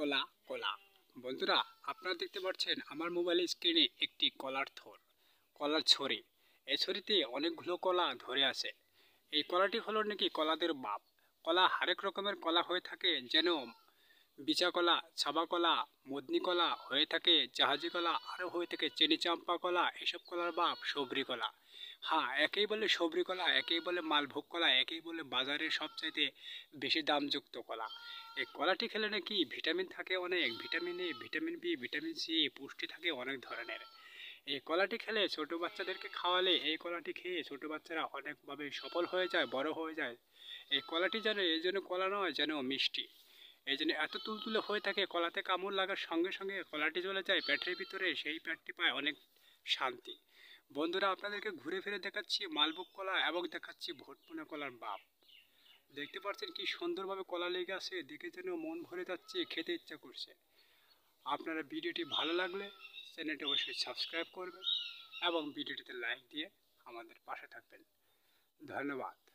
কলা কলা বন্ধুরা আপনারা দেখতে পাচ্ছেন আমার মোবাইলের স্ক্রিনে একটি কলার থর কলার ছড়ি এই ছড়িতে অনেকগুলো কলা ধরে আছে এই কলাটি হলো নাকি কলাদের বাপ কলা হরেক রকমের কলা হয়ে থাকে যেন বিচা কলা ছাবা কলা মদনি কলা হয়ে থাকে জাহাজি কলা আরও হয়ে থাকে চেনি চাম্পা কলা এসব কলার বাপ সবরি কলা হ্যাঁ একেই বলে সবরি কলা একেই বলে মালভোগ কলা একেই বলে বাজারের সবচাইতে বেশি দামযুক্ত কলা এই কলাটি খেলে নাকি ভিটামিন থাকে অনেক vitamin A vitamin B vitamin C পুষ্টি থাকে অনেক ধরনের এই কলাটি খেলে ছোট বাচ্চাদেরকে খাওয়ালে এই কলাটি খেয়ে ছোট বাচ্চারা অনেকভাবে সফল হয়ে যায় বড় হয়ে যায় এই কলাটি যেন এই জন্য কলা নয় যেন মিষ্টি এই জন্য এত তুলতুলে হয়ে থাকে কলাতে কামড় লাগার সঙ্গে সঙ্গে কলাটি চলে যায় পেটের ভিতরে সেই পেটটি পায় অনেক শান্তি বন্ধুরা আপনাদেরকে ঘুরে ফিরে দেখাচ্ছি মালভোগ কলা এবং দেখাচ্ছি ভোটপোনা কলার বাপ দেখতে পাচ্ছেন কি সুন্দরভাবে কলা লেগে আছে দেখে যেন মন ভরে যাচ্ছে খেতে ইচ্ছা করছে আপনারা ভিডিওটি ভালো লাগলে চ্যানেলটি অবশ্যই সাবস্ক্রাইব করবেন এবং ভিডিওটিতে লাইক দিয়ে আমাদের পাশে থাকবেন ধন্যবাদ